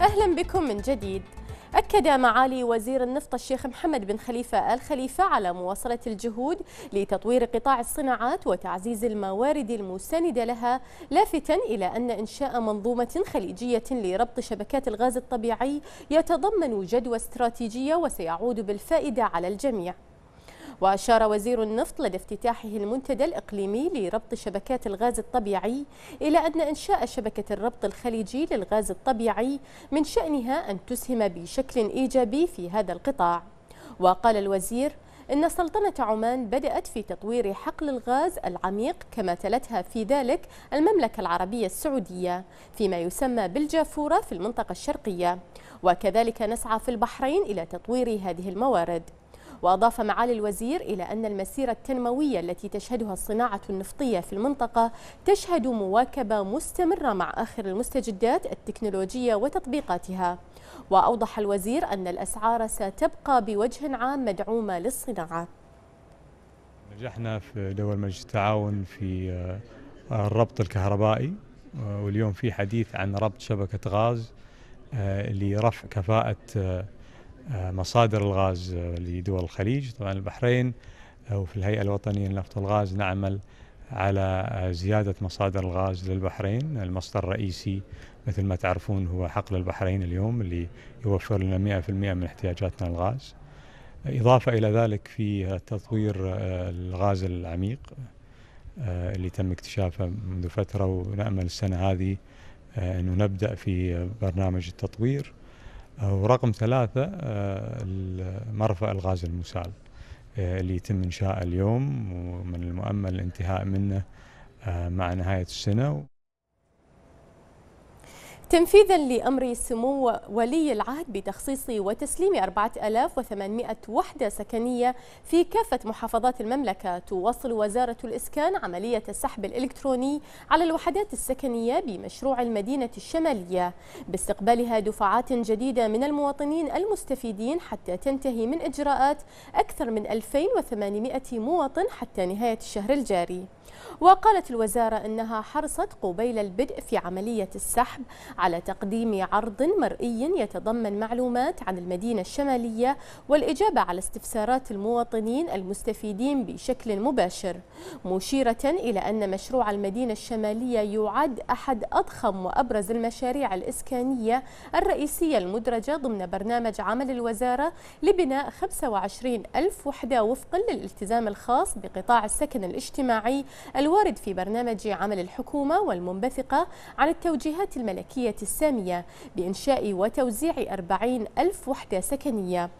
أهلا بكم من جديد أكد معالي وزير النفط الشيخ محمد بن خليفة آل خليفة على مواصلة الجهود لتطوير قطاع الصناعات وتعزيز الموارد المساندة لها لافتا إلى أن إنشاء منظومة خليجية لربط شبكات الغاز الطبيعي يتضمن جدوى استراتيجية وسيعود بالفائدة على الجميع وأشار وزير النفط لدى افتتاحه المنتدى الإقليمي لربط شبكات الغاز الطبيعي إلى أن إنشاء شبكة الربط الخليجي للغاز الطبيعي من شأنها أن تسهم بشكل إيجابي في هذا القطاع وقال الوزير إن سلطنة عمان بدأت في تطوير حقل الغاز العميق كما تلتها في ذلك المملكة العربية السعودية فيما يسمى بالجافورة في المنطقة الشرقية وكذلك نسعى في البحرين إلى تطوير هذه الموارد وأضاف معالي الوزير إلى أن المسيرة التنموية التي تشهدها الصناعة النفطية في المنطقة تشهد مواكبة مستمرة مع آخر المستجدات التكنولوجية وتطبيقاتها وأوضح الوزير أن الأسعار ستبقى بوجه عام مدعومة للصناعة نجحنا في دول مجلس التعاون في آه، الربط الكهربائي آه، واليوم في حديث عن ربط شبكة غاز آه، لرفع كفاءة آه، مصادر الغاز آه، لدول الخليج طبعا البحرين آه، وفي الهيئة الوطنية للنفط والغاز نعمل على زيادة مصادر الغاز للبحرين المصدر الرئيسي مثل ما تعرفون هو حقل البحرين اليوم اللي يوفر لنا 100% من احتياجاتنا الغاز إضافة إلى ذلك في تطوير الغاز العميق اللي تم اكتشافه منذ فترة ونأمل السنة هذه أنه نبدأ في برنامج التطوير آه، ورقم ثلاثة آه، مرفأ الغاز المسال آه، اللي يتم إنشاءه اليوم ومن المؤمل الانتهاء منه مع نهاية السنة تنفيذا لأمر سمو ولي العهد بتخصيص وتسليم 4800 وحدة سكنية في كافة محافظات المملكة تواصل وزارة الإسكان عملية السحب الإلكتروني على الوحدات السكنية بمشروع المدينة الشمالية باستقبالها دفعات جديدة من المواطنين المستفيدين حتى تنتهي من إجراءات أكثر من 2800 مواطن حتى نهاية الشهر الجاري وقالت الوزارة أنها حرصت قبيل البدء في عملية السحب على تقديم عرض مرئي يتضمن معلومات عن المدينة الشمالية والإجابة على استفسارات المواطنين المستفيدين بشكل مباشر مشيرة إلى أن مشروع المدينة الشمالية يعد أحد أضخم وأبرز المشاريع الإسكانية الرئيسية المدرجة ضمن برنامج عمل الوزارة لبناء 25 ألف وحدة وفقا للالتزام الخاص بقطاع السكن الاجتماعي الوارد في برنامج عمل الحكومة والمنبثقة عن التوجيهات الملكية السامية بإنشاء وتوزيع 40 ألف وحدة سكنية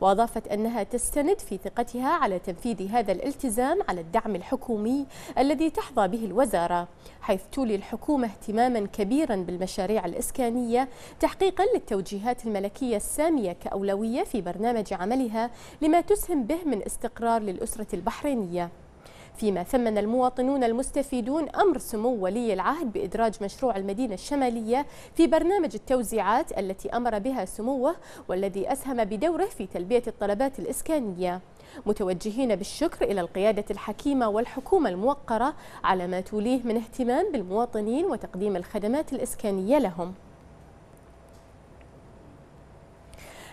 وأضافت أنها تستند في ثقتها على تنفيذ هذا الالتزام على الدعم الحكومي الذي تحظى به الوزارة حيث تولي الحكومة اهتماما كبيرا بالمشاريع الإسكانية تحقيقا للتوجيهات الملكية السامية كأولوية في برنامج عملها لما تسهم به من استقرار للأسرة البحرينية فيما ثمن المواطنون المستفيدون أمر سمو ولي العهد بإدراج مشروع المدينة الشمالية في برنامج التوزيعات التي أمر بها سموه والذي أسهم بدوره في تلبية الطلبات الإسكانية متوجهين بالشكر إلى القيادة الحكيمة والحكومة الموقرة على ما توليه من اهتمام بالمواطنين وتقديم الخدمات الإسكانية لهم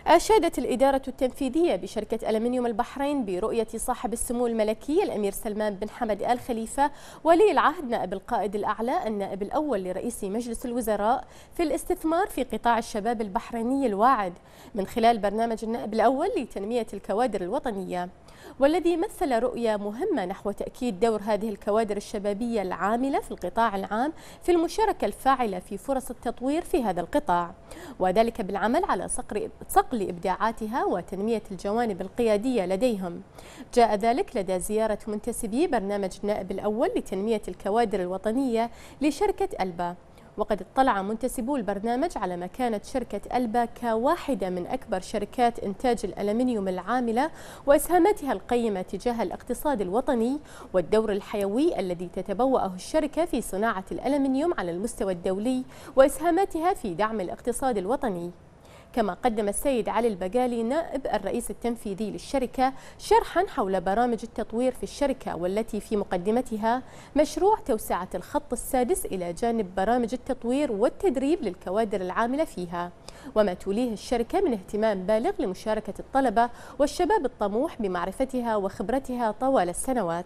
أشادت الإدارة التنفيذية بشركة ألمنيوم البحرين برؤية صاحب السمو الملكي الأمير سلمان بن حمد آل خليفة ولي العهد نائب القائد الأعلى النائب الأول لرئيس مجلس الوزراء في الاستثمار في قطاع الشباب البحريني الواعد من خلال برنامج النائب الأول لتنمية الكوادر الوطنية والذي مثل رؤية مهمة نحو تأكيد دور هذه الكوادر الشبابية العاملة في القطاع العام في المشاركة الفاعلة في فرص التطوير في هذا القطاع وذلك بالعمل على صقل لإبداعاتها وتنمية الجوانب القيادية لديهم جاء ذلك لدى زيارة منتسبي برنامج النائب الأول لتنمية الكوادر الوطنية لشركة ألبا وقد اطلع منتسبو البرنامج على مكانة شركة ألبا كواحدة من أكبر شركات إنتاج الألمنيوم العاملة وإسهاماتها القيمة تجاه الاقتصاد الوطني والدور الحيوي الذي تتبوأه الشركة في صناعة الألمنيوم على المستوى الدولي وإسهاماتها في دعم الاقتصاد الوطني كما قدم السيد علي البقالي نائب الرئيس التنفيذي للشركة شرحا حول برامج التطوير في الشركة والتي في مقدمتها مشروع توسعة الخط السادس إلى جانب برامج التطوير والتدريب للكوادر العاملة فيها وما توليه الشركة من اهتمام بالغ لمشاركة الطلبة والشباب الطموح بمعرفتها وخبرتها طوال السنوات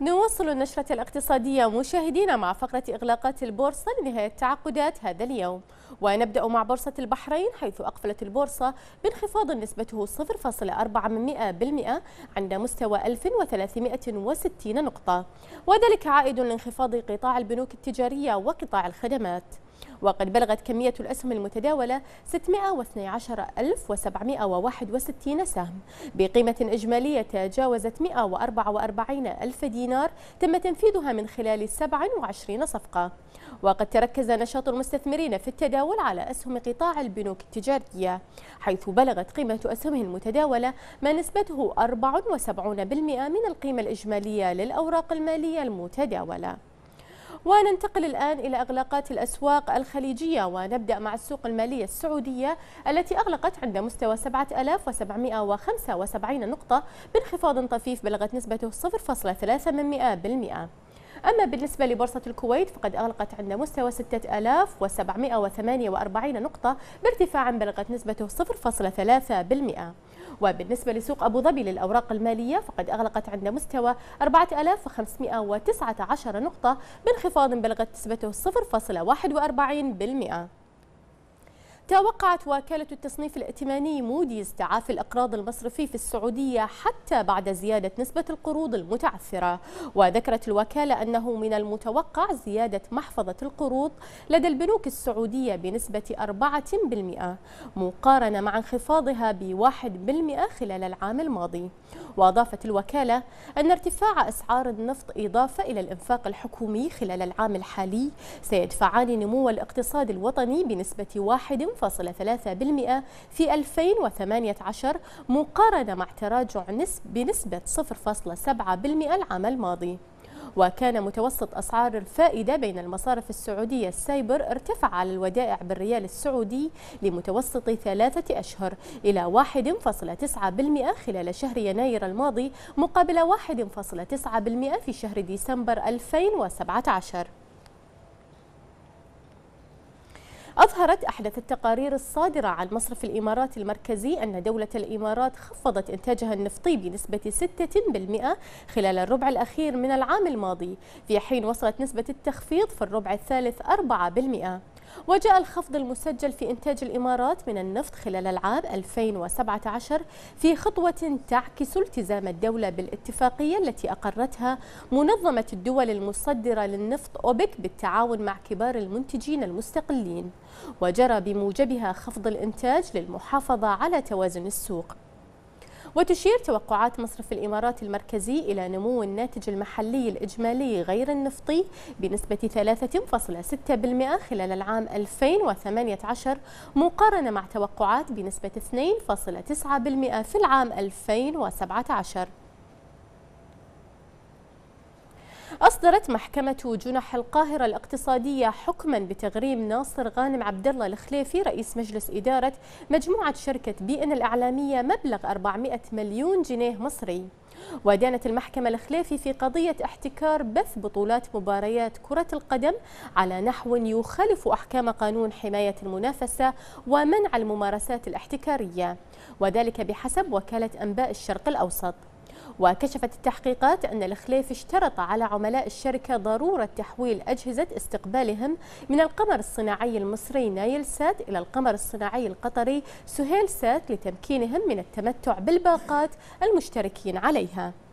نواصل النشرة الاقتصادية مشاهدينا مع فقرة إغلاقات البورصة لنهاية تعاقدات هذا اليوم ونبدأ مع بورصة البحرين حيث أقفلت البورصة بانخفاض نسبته 0.4% عند مستوى 1360 نقطة وذلك عائد لانخفاض قطاع البنوك التجارية وقطاع الخدمات وقد بلغت كمية الأسهم المتداولة 612761 سهم بقيمة إجمالية تجاوزت 144 ألف دينار تم تنفيذها من خلال 27 صفقة وقد تركز نشاط المستثمرين في التداول على أسهم قطاع البنوك التجارية حيث بلغت قيمة أسهمه المتداولة ما نسبته 74% من القيمة الإجمالية للأوراق المالية المتداولة وننتقل الآن إلى إغلاقات الأسواق الخليجية ونبدأ مع السوق المالية السعودية التي أغلقت عند مستوى 7775 نقطة بانخفاض طفيف بلغت نسبته 0.3%. أما بالنسبة لبورصة الكويت فقد أغلقت عند مستوى 6748 نقطة بارتفاع بلغت نسبته 0.3% وبالنسبة لسوق أبو ظبي للأوراق المالية فقد أغلقت عند مستوى 4519 نقطة بانخفاض بلغت نسبته 0.41% توقعت وكالة التصنيف الائتماني موديز تعافي الإقراض المصرفي في السعودية حتى بعد زيادة نسبة القروض المتعثرة وذكرت الوكالة أنه من المتوقع زيادة محفظة القروض لدى البنوك السعودية بنسبة 4% مقارنة مع انخفاضها ب 1% خلال العام الماضي وأضافت الوكالة أن ارتفاع أسعار النفط إضافة إلى الإنفاق الحكومي خلال العام الحالي سيدفعان نمو الاقتصاد الوطني بنسبة 1 في 2018 مقارنة مع تراجع بنسبة 0.7% العام الماضي وكان متوسط أسعار الفائدة بين المصارف السعودية السايبر ارتفع على الودائع بالريال السعودي لمتوسط ثلاثة أشهر إلى 1.9% خلال شهر يناير الماضي مقابل 1.9% في شهر ديسمبر 2017 أظهرت أحدث التقارير الصادرة عن مصرف الإمارات المركزي أن دولة الإمارات خفضت إنتاجها النفطي بنسبة 6% خلال الربع الأخير من العام الماضي في حين وصلت نسبة التخفيض في الربع الثالث 4% وجاء الخفض المسجل في إنتاج الإمارات من النفط خلال العام 2017 في خطوة تعكس التزام الدولة بالاتفاقية التي أقرتها منظمة الدول المصدرة للنفط أوبك بالتعاون مع كبار المنتجين المستقلين وجرى بموجبها خفض الإنتاج للمحافظة على توازن السوق وتشير توقعات مصرف الإمارات المركزي إلى نمو الناتج المحلي الإجمالي غير النفطي بنسبة 3.6% خلال العام 2018 مقارنة مع توقعات بنسبة 2.9% في العام 2017 أصدرت محكمة جنح القاهرة الاقتصادية حكما بتغريم ناصر غانم عبد الله الخليفي رئيس مجلس إدارة مجموعة شركة بي إن الإعلامية مبلغ 400 مليون جنيه مصري ودانت المحكمة الخليفي في قضية احتكار بث بطولات مباريات كرة القدم على نحو يخالف أحكام قانون حماية المنافسة ومنع الممارسات الاحتكارية وذلك بحسب وكالة أنباء الشرق الأوسط وكشفت التحقيقات أن الخليف اشترط على عملاء الشركة ضرورة تحويل أجهزة استقبالهم من القمر الصناعي المصري نايل سات إلى القمر الصناعي القطري سهيل سات لتمكينهم من التمتع بالباقات المشتركين عليها